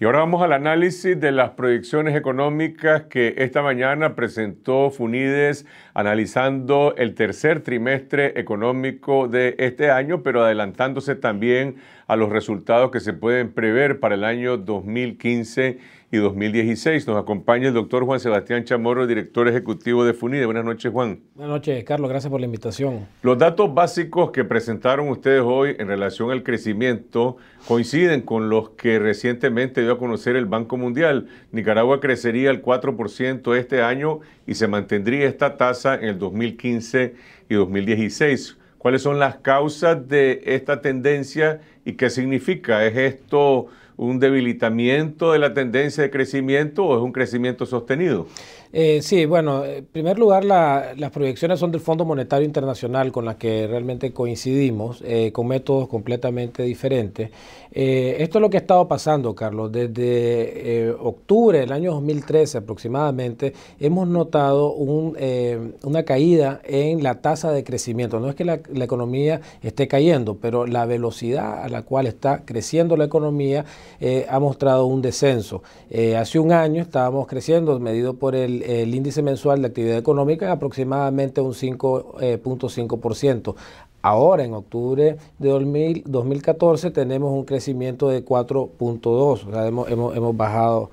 Y ahora vamos al análisis de las proyecciones económicas que esta mañana presentó Funides analizando el tercer trimestre económico de este año, pero adelantándose también a los resultados que se pueden prever para el año 2015 y 2016. Nos acompaña el doctor Juan Sebastián Chamorro, director ejecutivo de FUNIDE. Buenas noches, Juan. Buenas noches, Carlos. Gracias por la invitación. Los datos básicos que presentaron ustedes hoy en relación al crecimiento coinciden con los que recientemente dio a conocer el Banco Mundial. Nicaragua crecería el 4% este año y se mantendría esta tasa en el 2015 y 2016. ¿Cuáles son las causas de esta tendencia y qué significa? ¿Es esto un debilitamiento de la tendencia de crecimiento o es un crecimiento sostenido? Eh, sí, bueno, eh, en primer lugar las proyecciones son del Fondo Monetario Internacional con las que realmente coincidimos, eh, con métodos completamente diferentes. esto es lo que ha estado pasando, Carlos. Desde octubre del año 2013 aproximadamente hemos notado una caída en la tasa de crecimiento. No es que la economía esté cayendo, pero la velocidad a la cual está creciendo la economía eh, ha mostrado un descenso. Eh, hace un año estábamos creciendo, medido por el, índice mensual de actividad económica, aproximadamente un 5.5%. Eh, Ahora, en octubre de 2014, tenemos un crecimiento de 4.2, hemos, bajado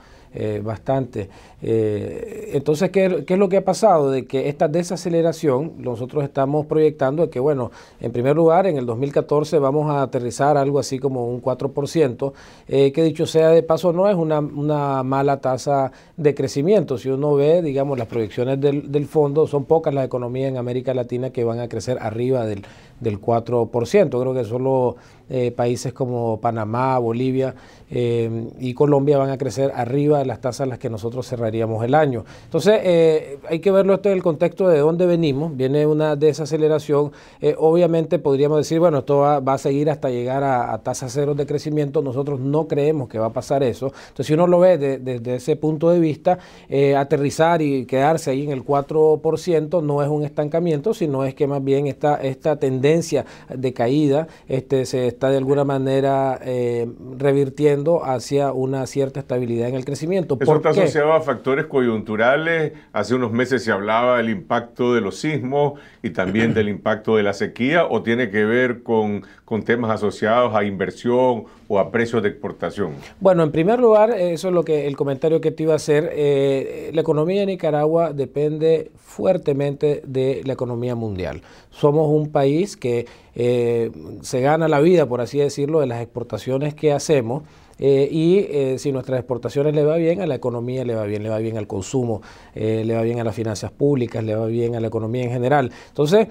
bastante. Eh, entonces, ¿qué, es lo que ha pasado? De que esta desaceleración, nosotros estamos proyectando que, bueno, en primer lugar, en el 2014 vamos a aterrizar algo así como un 4%, eh, que dicho sea de paso, no es una, mala tasa de crecimiento. Si uno ve, digamos, las proyecciones del, fondo, son pocas las economías en América Latina que van a crecer arriba del, 4%. Creo que solo eh, países como Panamá, Bolivia y Colombia van a crecer arriba de las tasas a las que nosotros cerramos el año. Entonces, eh, hay que verlo esto en el contexto de dónde venimos. Viene una desaceleración. Eh, obviamente podríamos decir, bueno, esto va, a seguir hasta llegar a, a tasas cero de crecimiento. Nosotros no creemos que va a pasar eso. Entonces, si uno lo ve desde ese punto de vista, eh, aterrizar y quedarse ahí en el 4% no es un estancamiento, sino es que más bien esta, esta tendencia de caída este, se está de alguna manera revirtiendo hacia una cierta estabilidad en el crecimiento. Eso está asociado factores coyunturales. Hace unos meses se hablaba del impacto de los sismos y también del impacto de la sequía, o tiene que ver con, temas asociados a inversión o a precios de exportación. Bueno, en primer lugar, eh, eso es lo que el comentario que te iba a hacer. Eh, la economía de Nicaragua depende fuertemente de la economía mundial. Somos un país que eh, se gana la vida, por así decirlo, de las exportaciones que hacemos. Eh, y eh, si nuestras exportaciones le va bien, a la economía le va bien, le va bien al consumo, eh, le va bien a las finanzas públicas, le va bien a la economía en general. Entonces,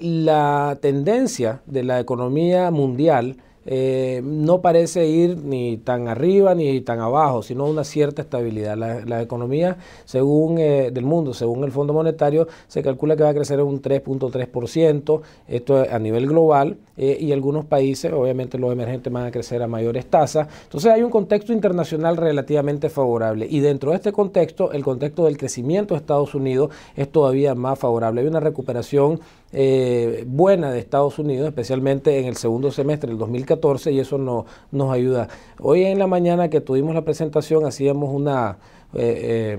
la tendencia de la economía mundial eh, no parece ir ni tan arriba ni tan abajo, sino una cierta estabilidad. La, economía según, eh, del mundo, según el Fondo Monetario, se calcula que va a crecer un 3.3%, esto a nivel global, eh, y algunos países, obviamente los emergentes, van a crecer a mayores tasas. Entonces hay un contexto internacional relativamente favorable, y dentro de este contexto, el contexto del crecimiento de Estados Unidos es todavía más favorable. Hay una recuperación eh, buena de Estados Unidos, especialmente en el segundo semestre del 2014, y eso no, nos ayuda. Hoy en la mañana que tuvimos la presentación hacíamos una... Eh, eh,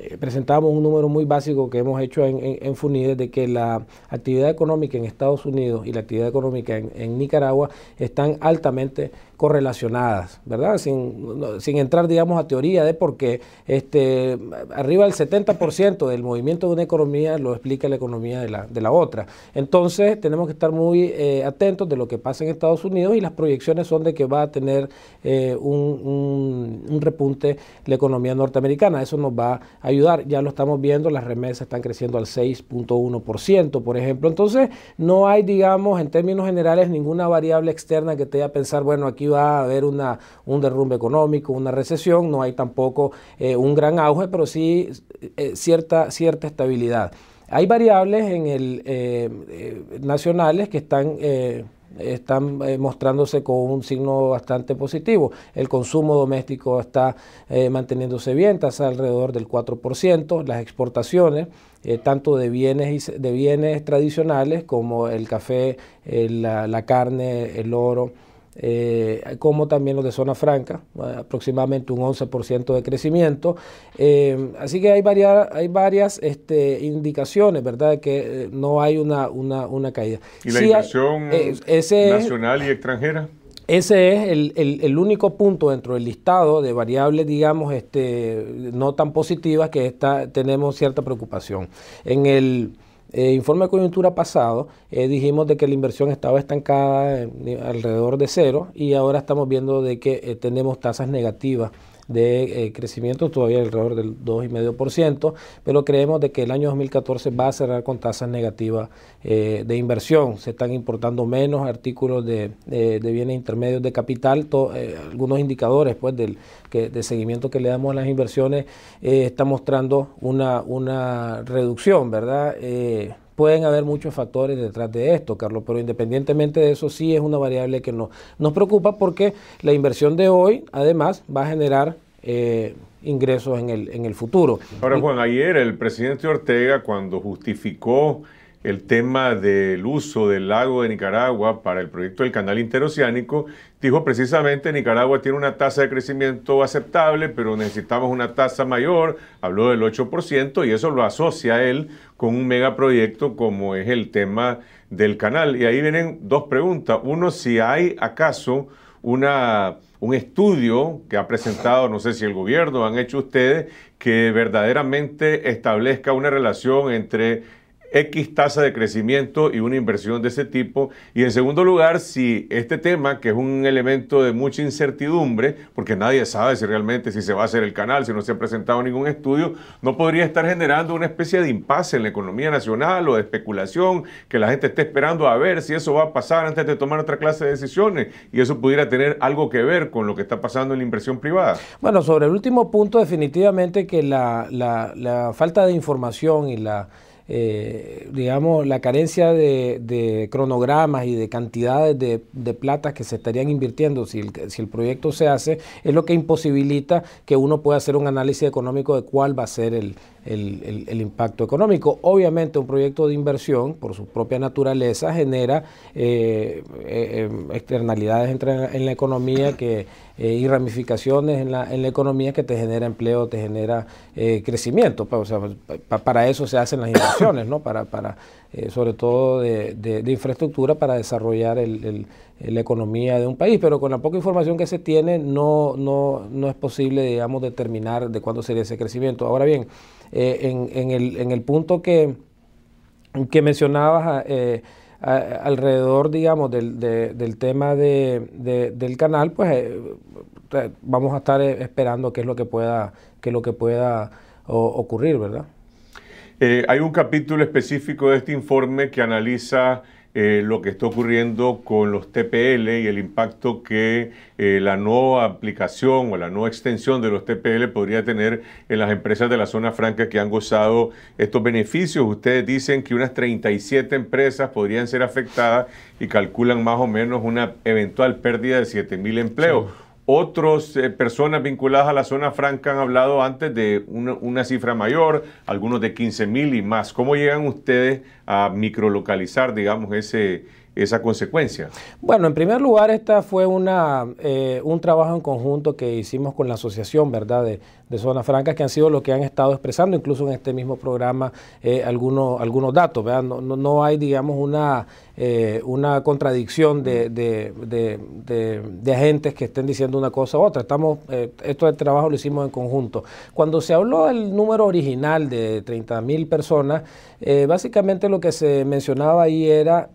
eh, presentamos un número muy básico que hemos hecho en, en, de que la actividad económica en Estados Unidos y la actividad económica en, Nicaragua están altamente correlacionadas, ¿verdad? Sin, entrar, digamos, a teoría de por qué este, arriba del 70% del movimiento de una economía lo explica la economía de la, otra. Entonces, tenemos que estar muy eh, atentos de lo que pasa en Estados Unidos y las proyecciones son de que va a tener eh, un, un repunte la economía norteamericana. Eso nos va a ayudar. Ya lo estamos viendo, las remesas están creciendo al 6.1%, por ejemplo. Entonces, no hay, digamos, en términos generales, ninguna variable externa que te a pensar, bueno, aquí va a haber una, un derrumbe económico, una recesión, no hay tampoco eh, un gran auge, pero sí eh, cierta, cierta estabilidad. Hay variables en el, eh, nacionales que están están eh, mostrándose con un signo bastante positivo. El consumo doméstico está eh, manteniéndose bien, está alrededor del 4%, las exportaciones, eh, tanto de bienes, de bienes tradicionales como el café, la carne, el oro eh, como también los de zona franca, eh, aproximadamente un 11% de crecimiento. Eh, así que hay, varias, hay varias este, indicaciones, ¿verdad?, de que eh, no hay una, una, una, caída. ¿Y la inversión nacional y extranjera? Ese es el, el, el, único punto dentro del listado de variables, digamos, este, no tan positivas que está, tenemos cierta preocupación. En el eh, informe de coyuntura pasado, eh, dijimos de que la inversión estaba estancada eh, alrededor de cero y ahora estamos viendo de que tenemos tasas negativas de eh, crecimiento, todavía alrededor del 2,5%, pero creemos de que el año 2014 va a cerrar con tasas negativas eh, de inversión. Se están importando menos artículos de, eh, bienes intermedios de capital, algunos indicadores pues, del, que, de seguimiento que le damos a las inversiones están mostrando una, una reducción, ¿verdad? Pueden haber muchos factores detrás de esto, Carlos, pero independientemente de eso, sí es una variable que nos preocupa porque la inversión de hoy, además, va a generar eh, ingresos en el, en el futuro. Ahora, Juan, ayer el presidente Ortega, cuando justificó el tema del uso del lago de Nicaragua para el proyecto del canal interoceánico, dijo precisamente Nicaragua tiene una tasa de crecimiento aceptable, pero necesitamos una tasa mayor, habló del 8% y eso lo asocia él con un megaproyecto como es el tema del canal. Y ahí vienen dos preguntas. Uno, si hay acaso una un estudio que ha presentado, no sé si el gobierno han hecho ustedes, que verdaderamente establezca una relación entre X tasa de crecimiento y una inversión de ese tipo. Y en segundo lugar, si este tema, que es un elemento de mucha incertidumbre, porque nadie sabe si realmente si se va a hacer el canal, si no se ha presentado ningún estudio, no podría estar generando una especie de impasse en la economía nacional o de especulación, que la gente esté esperando a ver si eso va a pasar antes de tomar otra clase de decisiones y eso pudiera tener algo que ver con lo que está pasando en la inversión privada. Bueno, sobre el último punto, definitivamente que la, la falta de información y la eh, digamos, la carencia de, cronogramas y de cantidades de, de plata que se estarían invirtiendo si el, proyecto se hace, es lo que imposibilita que uno pueda hacer un análisis económico de cuál va a ser el, impacto económico. Obviamente un proyecto de inversión, por su propia naturaleza, genera eh, eh, eh, externalidades en la economía que eh, y ramificaciones en la, en la economía que te genera empleo, te genera eh, crecimiento. para eso se hacen las inversiones, ¿no? para, para eh, sobre todo de, de, infraestructura para desarrollar la economía de un país. Pero con la poca información que se tiene no, no, no es posible digamos, determinar de cuándo sería ese crecimiento. Ahora bien, en, en, el, en el punto que, que mencionabas alrededor, digamos, del, del tema de, del canal, pues eh, eh, vamos a estar eh, esperando qué es lo que pueda, qué es lo que pueda ocurrir, ¿verdad? hay un capítulo específico de este informe que analiza eh, lo que está ocurriendo con los TPL y el impacto que eh, la nueva aplicación o la nueva extensión de los TPL podría tener en las empresas de la zona franca que han gozado estos beneficios. Ustedes dicen que unas 37 empresas podrían ser afectadas y calculan más o menos una eventual pérdida de 7.000 empleos. Otros eh, personas vinculadas a la zona franca han hablado antes de una, cifra mayor, algunos de 15 mil y más. ¿Cómo llegan ustedes a microlocalizar, digamos, ese, esa consecuencia? Bueno, en primer lugar, esta fue una, eh, un trabajo en conjunto que hicimos con la asociación, ¿verdad?, de, de Zonas Francas, que han sido los que han estado expresando, incluso en este mismo programa, eh, algunos, algunos datos, no, hay, digamos, una eh, una contradicción de, agentes que estén diciendo una cosa u otra. Estamos, eh, esto del trabajo lo hicimos en conjunto. Cuando se habló del número original de 30.000 personas, eh, básicamente lo que se mencionaba ahí era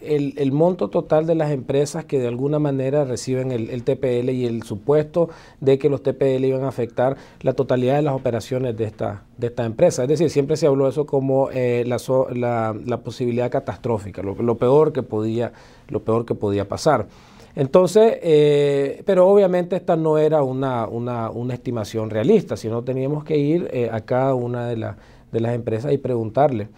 el, el, monto total de las empresas que de alguna manera reciben el, TPL y el supuesto de que los TPL iban a afectar la totalidad de las operaciones de esta, de esta empresa. Es decir, siempre se habló eso como eh, la, posibilidad catastrófica, lo, peor que podía, lo peor que podía pasar. Entonces, eh, pero obviamente esta no era una, estimación realista, sino teníamos que ir eh, a cada una de, de las empresas y preguntarle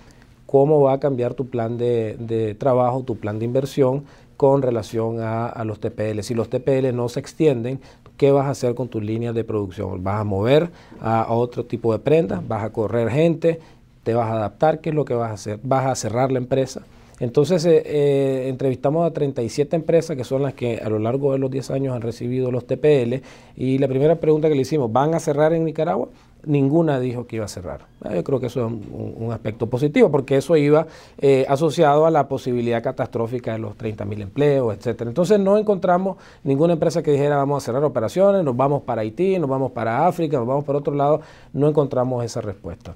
cómo va a cambiar tu plan de, trabajo, tu plan de inversión con relación a, los TPL. Si los TPL no se extienden, ¿qué vas a hacer con tus líneas de producción? ¿Vas a mover a, otro tipo de prendas? ¿Vas a correr gente? ¿Te vas a adaptar? ¿Qué es lo que vas a hacer? ¿Vas a cerrar la empresa? Entonces eh, eh, entrevistamos a 37 empresas que son las que a lo largo de los 10 años han recibido los TPL y la primera pregunta que le hicimos, ¿van a cerrar en Nicaragua? ninguna dijo que iba a cerrar. Ah, yo creo que eso es un, aspecto positivo, porque eso iba eh, asociado a la posibilidad catastrófica de los 30.000 empleos, etcétera. Entonces no encontramos ninguna empresa que dijera vamos a cerrar operaciones, nos vamos para Haití, nos vamos para África, nos vamos para otro lado. No encontramos esa respuesta.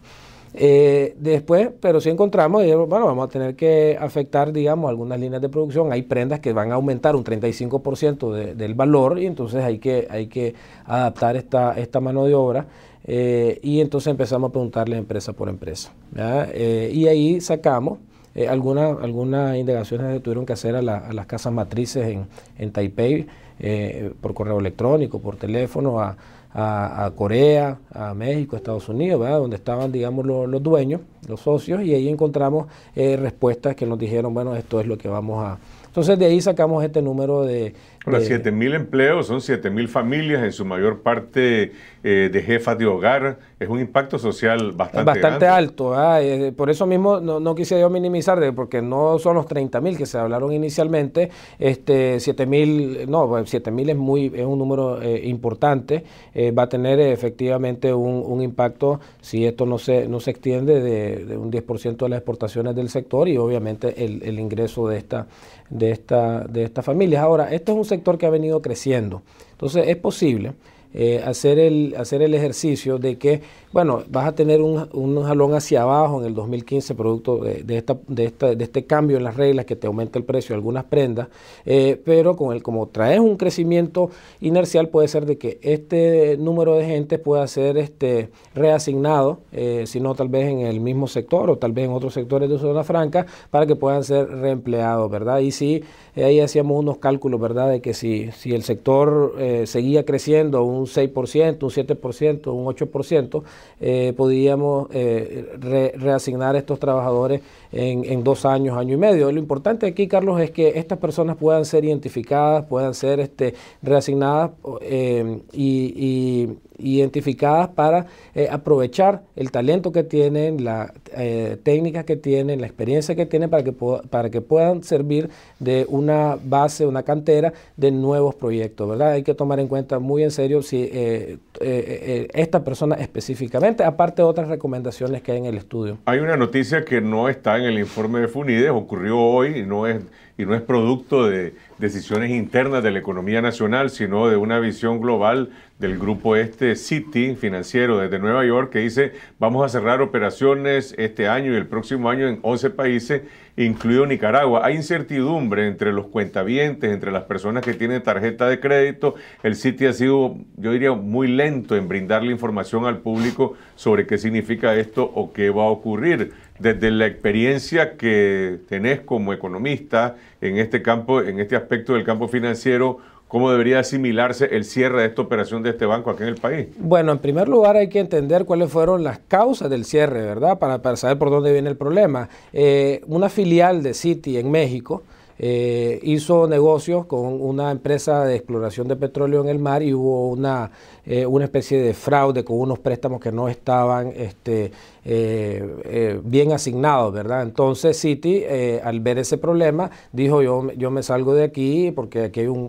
Eh, después, pero sí encontramos, bueno, vamos a tener que afectar, digamos, algunas líneas de producción. Hay prendas que van a aumentar un 35% del valor y entonces hay que, hay que adaptar esta, esta mano de obra. Eh, y entonces empezamos a preguntarle empresa por empresa. Eh, y ahí sacamos eh, algunas algunas indagaciones que tuvieron que hacer a, las casas matrices en, en Taipei, por correo electrónico, por teléfono, a, a, a Corea, a México, Estados Unidos, donde estaban, digamos, los, los, dueños, los socios, y ahí encontramos respuestas que nos dijeron, bueno, esto es lo que vamos a... Entonces de ahí sacamos este número de Ahora, eh, 7.000 empleos, son mil familias, en su mayor parte eh, de jefas de hogar. Es un impacto social bastante, bastante alto. Ah, eh, por eso mismo no, no quise yo minimizar, porque no son los 30.000 que se hablaron inicialmente. Este, mil no, mil es, muy, es un número importante. va a tener efectivamente un, impacto, si esto no se, no se extiende, de, un 10% de las exportaciones del sector y obviamente el, ingreso de, esta, de, esta, de estas familias. Ahora, esto es un sector que ha venido creciendo. Entonces es posible eh, hacer, el, hacer el ejercicio de que bueno, vas a tener un, jalón hacia abajo en el 2015 producto de, este cambio en las reglas que te aumenta el precio de algunas prendas, eh, pero con el como traes un crecimiento inercial puede ser de que este número de gente pueda ser este, reasignado, eh, si no tal vez en el mismo sector o tal vez en otros sectores de zona franca para que puedan ser reempleados, ¿verdad? Y sí, ahí hacíamos unos cálculos, ¿verdad? De que si, el sector eh, seguía creciendo un 6%, un 7%, un 8%, eh, podíamos eh, reasignar estos trabajadores en, en, dos años, año y medio. Lo importante aquí, Carlos, es que estas personas puedan ser identificadas, puedan ser este, reasignadas eh, y identificadas para eh, aprovechar el talento que tienen, la eh, técnica que tienen, la experiencia que tienen para que, para que puedan servir de una base, una cantera de nuevos proyectos, ¿verdad? Hay que tomar en cuenta muy en serio si eh, eh, esta persona específicamente, aparte de otras recomendaciones que hay en el estudio. Hay una noticia que no está en el informe de FUNIDES, ocurrió hoy y no es, y no es producto de decisiones internas de la economía nacional, sino de una visión global del grupo este City financiero desde Nueva York que dice vamos a cerrar operaciones este año y el próximo año en 11 países, incluido Nicaragua. Hay incertidumbre entre los cuentavientes, entre las personas que tienen tarjeta de crédito. El City ha sido, yo diría, muy lento en brindarle información al público sobre qué significa esto o qué va a ocurrir desde la experiencia que tenés como economista en este campo, en este aspecto del campo financiero, ¿Cómo debería asimilarse el cierre de esta operación de este banco aquí en el país? Bueno, en primer lugar hay que entender cuáles fueron las causas del cierre, ¿verdad? Para, saber por dónde viene el problema. Eh, una filial de Citi en México eh, hizo negocios con una empresa de exploración de petróleo en el mar y hubo una eh, una especie de fraude con unos préstamos que no estaban este, eh, eh, bien asignados, ¿verdad? Entonces Citi, al ver ese problema, dijo yo, yo me salgo de aquí porque aquí hay un,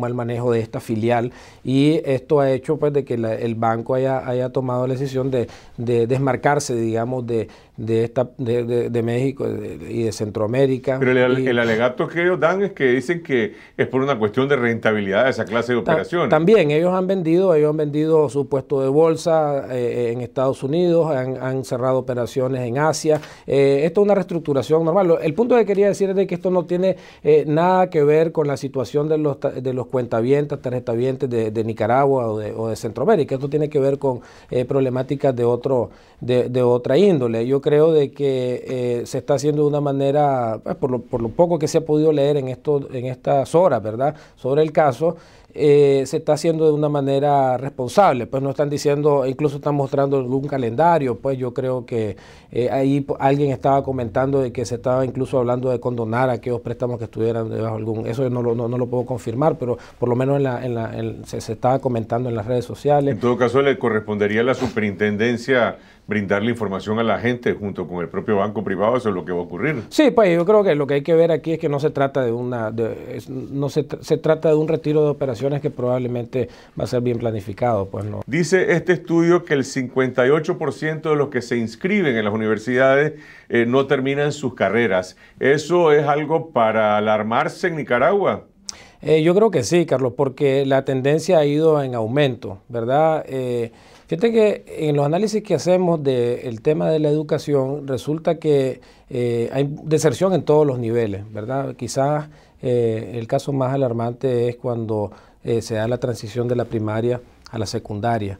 mal manejo de esta filial y esto ha hecho pues de que el banco haya, haya tomado la decisión de, desmarcarse, digamos, de, esta, de, México y de Centroamérica. Pero el, alegato que ellos dan es que dicen que es por una cuestión de rentabilidad de esa clase de operaciones. También, ellos han vendido, ellos han vendido su puesto de bolsa eh, en Estados Unidos, han, cerrado operaciones en Asia. Eh, esto es una reestructuración normal. El punto que quería decir es de que esto no tiene eh, nada que ver con la situación de los, de los cuentavientes, tarjetavientes de, Nicaragua o de, Centroamérica. Esto tiene que ver con problemáticas de, otro, de, otra índole. Yo creo de que se está haciendo de una manera, pues, por, lo, por lo poco que se ha podido leer en, esto, en estas horas, ¿verdad? Sobre el caso, eh, se está haciendo de una manera responsable, pues no están diciendo, incluso están mostrando algún calendario, pues yo creo que eh, ahí alguien estaba comentando de que se estaba incluso hablando de condonar aquellos préstamos que estuvieran debajo de algún, eso yo no lo, no, lo puedo confirmar, pero por lo menos en la, en la, se, se estaba comentando en las redes sociales. En todo caso le correspondería a la superintendencia brindarle información a la gente junto con el propio banco privado eso es lo que va a ocurrir. Sí, pues yo creo que lo que hay que ver aquí es que no se trata de una, no se, trata de un retiro de operaciones que probablemente va a ser bien planificado, pues no. Dice este estudio que el 58% de los que se inscriben en las universidades eh, no terminan sus carreras. ¿Eso es algo para alarmarse en Nicaragua? Eh, yo creo que sí, Carlos, porque la tendencia ha ido en aumento, ¿verdad? Eh, Fíjate que en los análisis que hacemos del tema de la educación resulta que eh, hay deserción en todos los niveles, ¿verdad? Quizás eh, el caso más alarmante es cuando eh, se da la transición de la primaria a la secundaria.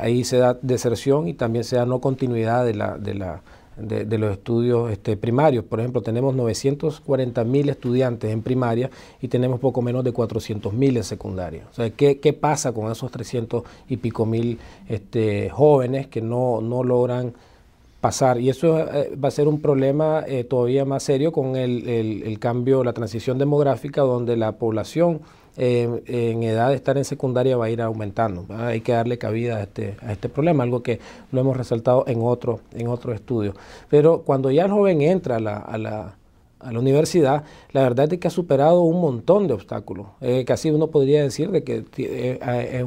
ahí se da deserción y también se da no continuidad de la, de la de, los estudios este, primarios. Por ejemplo, tenemos 940 mil estudiantes en primaria y tenemos poco menos de 400 mil en secundaria. ¿qué, pasa con esos 300 y pico mil este, jóvenes que no, logran pasar. Y eso eh, va a ser un problema eh, todavía más serio con el, cambio, la transición demográfica, donde la población en edad de estar en secundaria va a ir aumentando. Hay que darle cabida a este, a este problema, algo que lo hemos resaltado en otro, en otro estudio. Pero cuando ya el joven entra a la a la universidad, la verdad es que ha superado un montón de obstáculos. Eh, casi uno podría decir de que eh,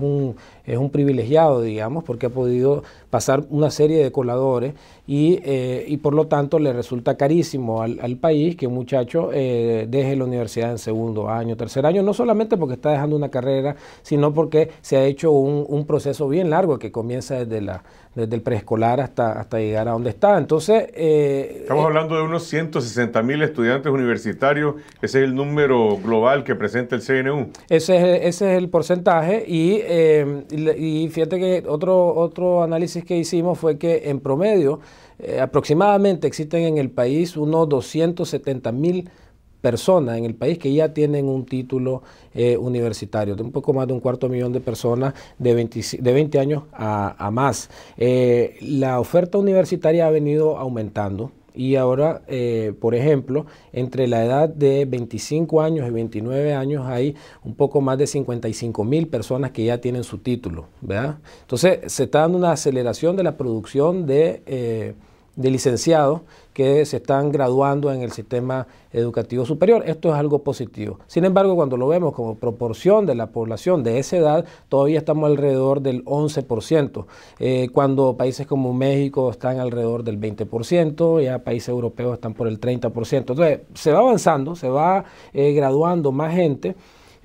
es un, privilegiado, digamos, porque ha podido pasar una serie de coladores y, eh, por lo tanto le resulta carísimo al, país que un muchacho deje la universidad en segundo año, tercer año, no solamente porque está dejando una carrera, sino porque se ha hecho un, un proceso bien largo que comienza desde la, desde preescolar hasta, hasta llegar a donde está. Entonces... Eh, Estamos eh, hablando de unos 160 mil estudiantes universitarios, ese es el número global que presenta el CNU. Ese es, ese es el porcentaje eh, y, fíjate que otro, otro análisis que hicimos fue que en promedio aproximadamente existen en el país unos 270 mil personas en el país que ya tienen un título eh, universitario, de un poco más de un cuarto millón de personas de 20, de 20 años a, más. Eh, la oferta universitaria ha venido aumentando. Y ahora, eh, por ejemplo, entre la edad de 25 años y 29 años hay un poco más de 55 mil personas que ya tienen su título, ¿verdad? Entonces, se está dando una aceleración de la producción de de licenciados que se están graduando en el sistema educativo superior. Esto es algo positivo. Sin embargo, cuando lo vemos como proporción de la población de esa edad, todavía estamos alrededor del 11%, eh, cuando países como México están alrededor del 20%, ya países europeos están por el 30%. Entonces, se va avanzando, se va eh, graduando más gente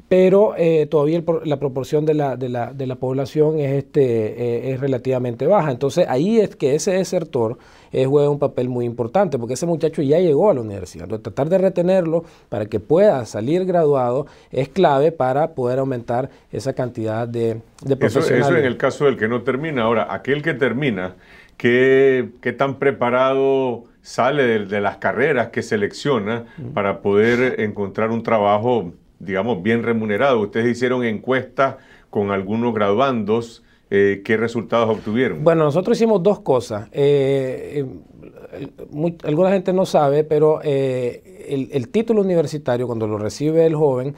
pero eh, todavía la proporción de la, población es, este, eh, es relativamente baja. Entonces ahí es que ese desertor eh, juega un papel muy importante, porque ese muchacho ya llegó a la universidad. tratar de retenerlo para que pueda salir graduado es clave para poder aumentar esa cantidad de, de profesionales. Eso, eso en el caso del que no termina. Ahora, aquel que termina, ¿qué, tan preparado sale de, de las carreras que selecciona para poder encontrar un trabajo? digamos, bien remunerado. Ustedes hicieron encuestas con algunos graduandos. Eh, ¿Qué resultados obtuvieron? Bueno, nosotros hicimos dos cosas. Eh, eh, alguna gente no sabe, pero el, título universitario, cuando lo recibe el joven,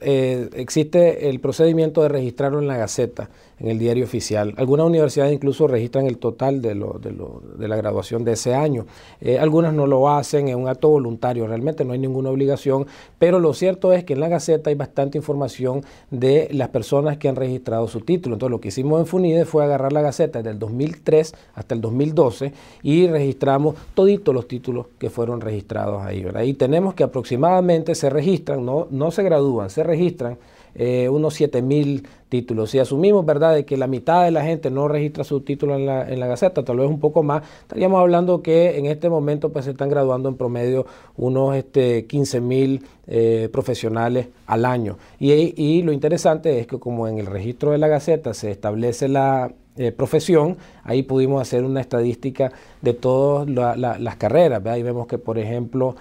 existe el procedimiento de registrarlo en la Gaceta en el diario oficial. Algunas universidades incluso registran el total de, de, la graduación de ese año. Eh, algunas no lo hacen, es un acto voluntario, realmente no hay ninguna obligación, pero lo cierto es que en la Gaceta hay bastante información de las personas que han registrado su título. Entonces lo que hicimos en FUNIDE fue agarrar la Gaceta desde el 2003 hasta el 2012 y registramos toditos los títulos que fueron registrados ahí. Y tenemos que aproximadamente se registran, no, no se gradúan, se registran eh, unos 7 mil títulos. Si asumimos, ¿verdad?, de que la mitad de la gente no registra su título en la, Gaceta, tal vez un poco más, estaríamos hablando que en este momento pues, se están graduando en promedio unos este, 15 mil eh, profesionales al año. Y, lo interesante es que como en el registro de la Gaceta se establece la eh, profesión, ahí pudimos hacer una estadística de todas las carreras. Ahí vemos que, por ejemplo,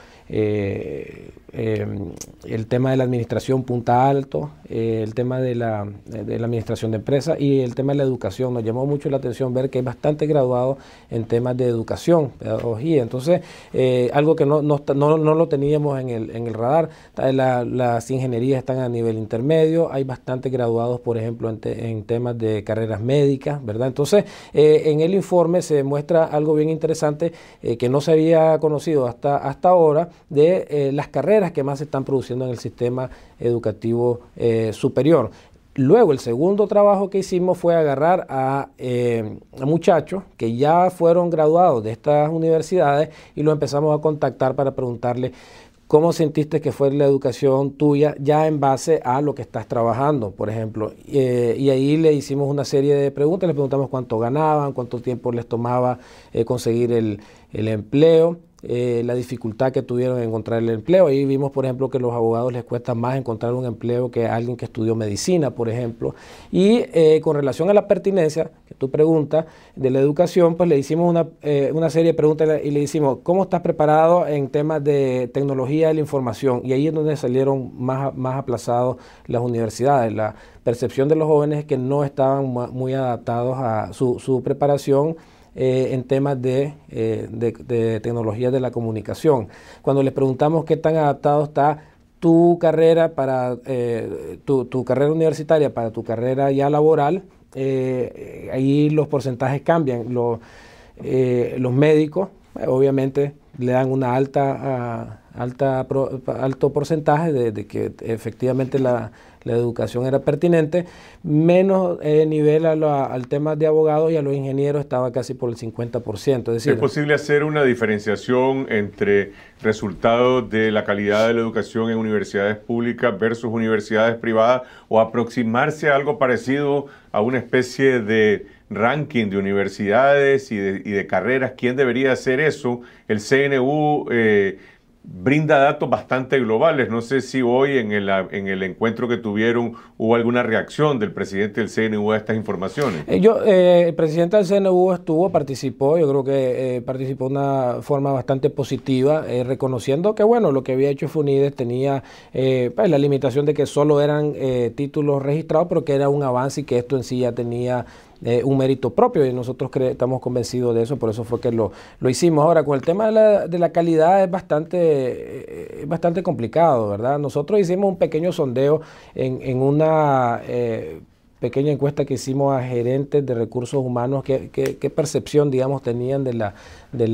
Em, el tema de la administración Punta Alto, eh, el tema de la, administración de empresas y el tema de la educación. Nos llamó mucho la atención ver que hay bastante graduados en temas de educación, pedagogía. Entonces, eh, algo que no, lo teníamos en el, en el radar. las ingenierías están a nivel intermedio, hay bastante graduados, por ejemplo, en, temas de carreras médicas, ¿verdad? Entonces, eh, en el informe se muestra algo bien interesante que no se había conocido hasta, hasta ahora de las carreras que más se están produciendo en el sistema educativo eh, superior. Luego, el segundo trabajo que hicimos fue agarrar eh, a, muchachos que ya fueron graduados de estas universidades y los empezamos a contactar para preguntarle cómo sentiste que fue la educación tuya ya en base a lo que estás trabajando, por ejemplo. Eh, y ahí le hicimos una serie de preguntas, les preguntamos cuánto ganaban, cuánto tiempo les tomaba conseguir el empleo eh, la dificultad que tuvieron en encontrar el empleo. Ahí vimos, por ejemplo, que a los abogados les cuesta más encontrar un empleo que alguien que estudió medicina, por ejemplo. Y eh, con relación a la pertinencia, que tú preguntas, de la educación, pues le hicimos una, eh, una serie de preguntas y le hicimos, ¿cómo estás preparado en temas de tecnología de la información? Y ahí es donde salieron más, más aplazados las universidades. La percepción de los jóvenes es que no estaban muy adaptados a su preparación eh, en temas de, eh, de, tecnologías de la comunicación. Cuando les preguntamos qué tan adaptado está tu carrera para eh, tu, carrera universitaria para tu carrera ya laboral, eh, ahí los porcentajes cambian. Los, los médicos, obviamente, le dan una alta, ah, alta alto porcentaje de, de que efectivamente la, la educación era pertinente, menos eh, nivel al tema de abogados y a los ingenieros estaba casi por el 50%. Es, decir, ¿Es posible hacer una diferenciación entre resultados de la calidad de la educación en universidades públicas versus universidades privadas o aproximarse a algo parecido a una especie de ranking de universidades y de, y de carreras? ¿Quién debería hacer eso? ¿El CNU? Eh, brinda datos bastante globales. No sé si hoy en el, en el encuentro que tuvieron hubo alguna reacción del presidente del CNU a estas informaciones. Eh, eh, el presidente del CNU estuvo, participó, yo creo que eh, participó de una forma bastante positiva, reconociendo que bueno, lo que había hecho Funides tenía pues, la limitación de que solo eran títulos registrados, pero que era un avance y que esto en sí ya tenía un mérito propio y nosotros estamos convencidos de eso, por eso fue que lo, hicimos. Ahora, con el tema de la, de la calidad es bastante, eh, bastante complicado, ¿verdad? Nosotros hicimos un pequeño sondeo en, en una... Eh, pequeña encuesta que hicimos a gerentes de recursos humanos, qué, percepción, digamos, tenían de, la, de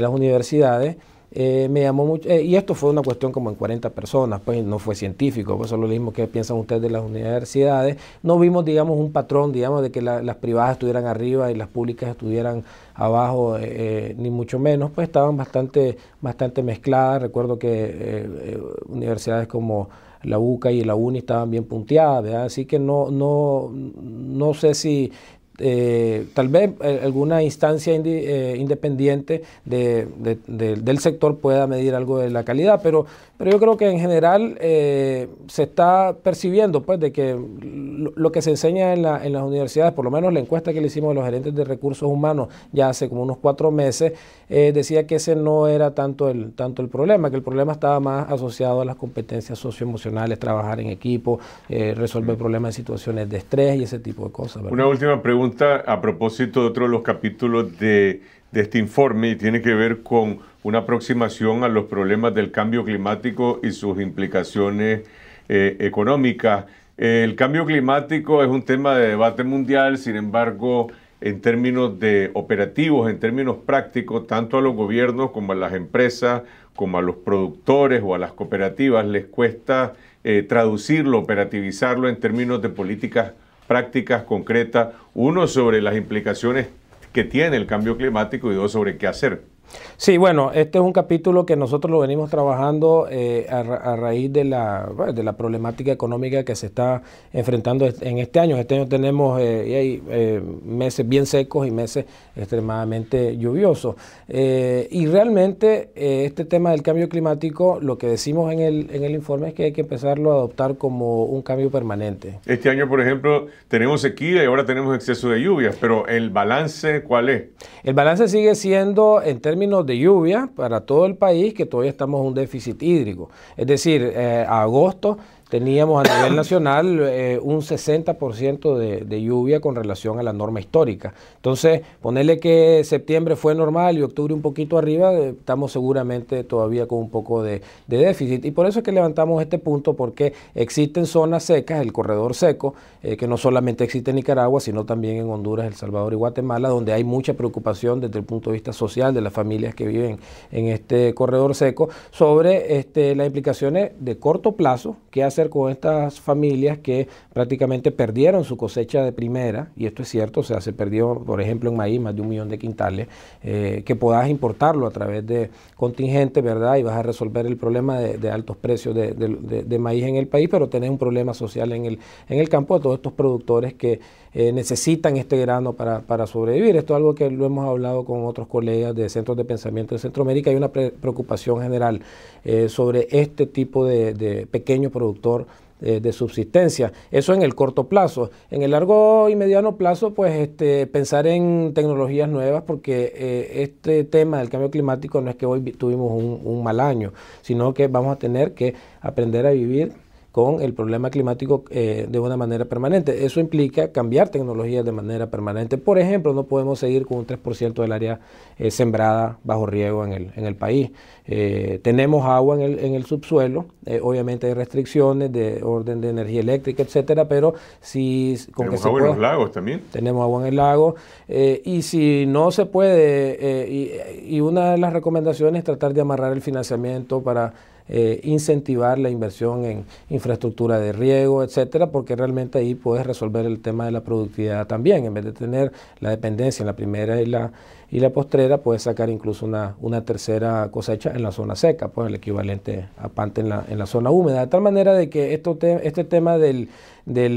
las universidades. Eh, me llamó mucho, eh, y esto fue una cuestión como en 40 personas, pues no fue científico, pues solo lo mismo que piensan ustedes de las universidades. No vimos, digamos, un patrón, digamos, de que las privadas estuvieran arriba y las públicas estuvieran abajo, eh, ni mucho menos, pues estaban bastante, bastante mezcladas. Recuerdo que universidades como la UCA y la UNI estaban bien punteadas, Así que no, no, no sé si eh, tal vez eh, alguna instancia eh, independiente del sector pueda medir algo de la calidad, pero, pero yo creo que en general se está percibiendo pues, de que lo, que se enseña en, las universidades, por lo menos la encuesta que le hicimos a los gerentes de recursos humanos ya hace como unos cuatro meses, decía que ese no era tanto el, tanto el problema, que el problema estaba más asociado a las competencias socioemocionales, trabajar en equipo, resolver mm. problemas en situaciones de estrés y ese tipo de cosas. Una última pregunta a propósito de otro de los capítulos de, este informe y tiene que ver con una aproximación a los problemas del cambio climático y sus implicaciones eh, económicas. El cambio climático es un tema de debate mundial, sin embargo, en términos de operativos, en términos prácticos, tanto a los gobiernos como a las empresas, como a los productores o a las cooperativas, les cuesta eh, traducirlo, operativizarlo en términos de políticas prácticas concretas, uno sobre las implicaciones que tiene el cambio climático y dos sobre qué hacer. Sí, bueno, este es un capítulo que nosotros lo venimos trabajando eh, a, raíz de la, de la problemática económica que se está enfrentando en este año. Este año tenemos eh, eh, meses bien secos y meses extremadamente lluviosos. y realmente este tema del cambio climático, lo que decimos en el, en el informe es que hay que empezarlo a adoptar como un cambio permanente. Este año, por ejemplo, tenemos sequía y ahora tenemos exceso de lluvias, pero el balance, ¿cuál es? El balance sigue siendo en términos de lluvia para todo el país que todavía estamos en un déficit hídrico. Es decir, eh, agosto teníamos a nivel nacional eh, un 60% de, lluvia con relación a la norma histórica. Entonces, ponerle que septiembre fue normal y octubre un poquito arriba, eh, estamos seguramente todavía con un poco de, déficit. Y por eso es que levantamos este punto, porque existen zonas secas, el corredor seco, eh, que no solamente existe en Nicaragua, sino también en Honduras, El Salvador y Guatemala, donde hay mucha preocupación desde el punto de vista social de las familias que viven en este corredor seco sobre este, las implicaciones de corto plazo que hace con estas familias que prácticamente perdieron su cosecha de primera? Y esto es cierto, o sea, se perdió, por ejemplo, en maíz más de un millón de quintales, eh, que puedas importarlo a través de contingente, ¿verdad? Y vas a resolver el problema de, altos precios de, maíz en el país, pero tenés un problema social en el, en el campo de todos estos productores que eh, necesitan este grano para, sobrevivir. Esto es algo que lo hemos hablado con otros colegas de centros de pensamiento de Centroamérica. Hay una preocupación general eh, sobre este tipo de, pequeño productor eh, de subsistencia. Eso en el corto plazo. En el largo y mediano plazo, pues este, pensar en tecnologías nuevas, porque este tema del cambio climático no es que hoy tuvimos un, un mal año, sino que vamos a tener que aprender a vivir con el problema climático eh, de una manera permanente. Eso implica cambiar tecnologías de manera permanente. Por ejemplo, no podemos seguir con un 3% del área eh, sembrada bajo riego en el, en el país. Eh, tenemos agua en el, en el subsuelo, obviamente hay restricciones de orden de energía eléctrica, etcétera, pero si... tenemos agua en los lagos también. Tenemos agua en el lago. y si no se puede, y, y una de las recomendaciones es tratar de amarrar el financiamiento para eh, incentivar la inversión en infraestructura de riego, etcétera, porque realmente ahí puedes resolver el tema de la productividad también. En vez de tener la dependencia en la primera y la, y la postrera, puedes sacar incluso una, una tercera cosecha en la zona seca, pues el equivalente a pante en la, en la zona húmeda. De tal manera de que esto este tema del,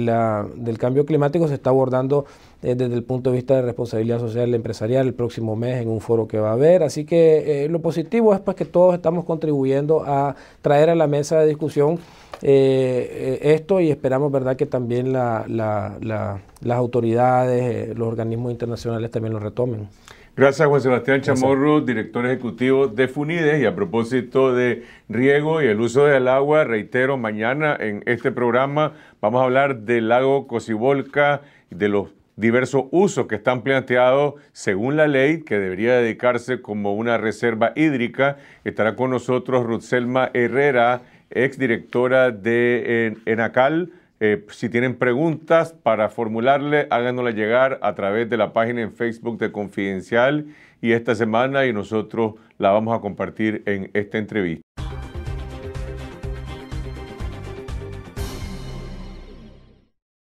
ah, del cambio climático se está abordando eh, desde el punto de vista de responsabilidad social empresarial el próximo mes en un foro que va a haber. Así que eh, lo positivo es pues, que todos estamos contribuyendo a traer a la mesa de discusión eh, esto y esperamos verdad que también las autoridades, los organismos internacionales también lo retomen. Gracias Juan Sebastián Chamorro, director ejecutivo de Funides. Y a propósito de riego y el uso del agua, reitero, mañana en este programa vamos a hablar del lago Cocibolca, de los Diversos usos que están planteados según la ley, que debería dedicarse como una reserva hídrica. Estará con nosotros Selma Herrera, exdirectora de eh, ENACAL. Eh, si tienen preguntas para formularle, háganoslas llegar a través de la página en Facebook de Confidencial y esta semana y nosotros la vamos a compartir en esta entrevista.